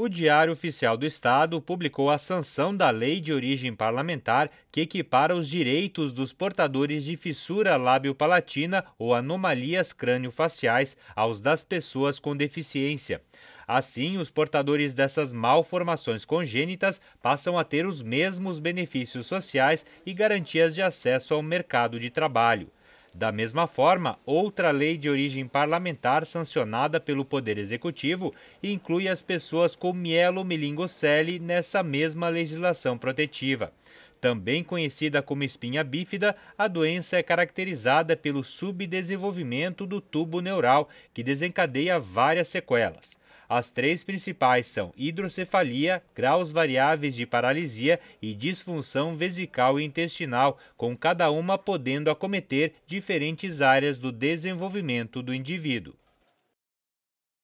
o Diário Oficial do Estado publicou a sanção da lei de origem parlamentar que equipara os direitos dos portadores de fissura lábio-palatina ou anomalias crânio-faciais aos das pessoas com deficiência. Assim, os portadores dessas malformações congênitas passam a ter os mesmos benefícios sociais e garantias de acesso ao mercado de trabalho. Da mesma forma, outra lei de origem parlamentar sancionada pelo Poder Executivo inclui as pessoas com mielomelingocele nessa mesma legislação protetiva. Também conhecida como espinha bífida, a doença é caracterizada pelo subdesenvolvimento do tubo neural, que desencadeia várias sequelas. As três principais são hidrocefalia, graus variáveis de paralisia e disfunção vesical e intestinal, com cada uma podendo acometer diferentes áreas do desenvolvimento do indivíduo.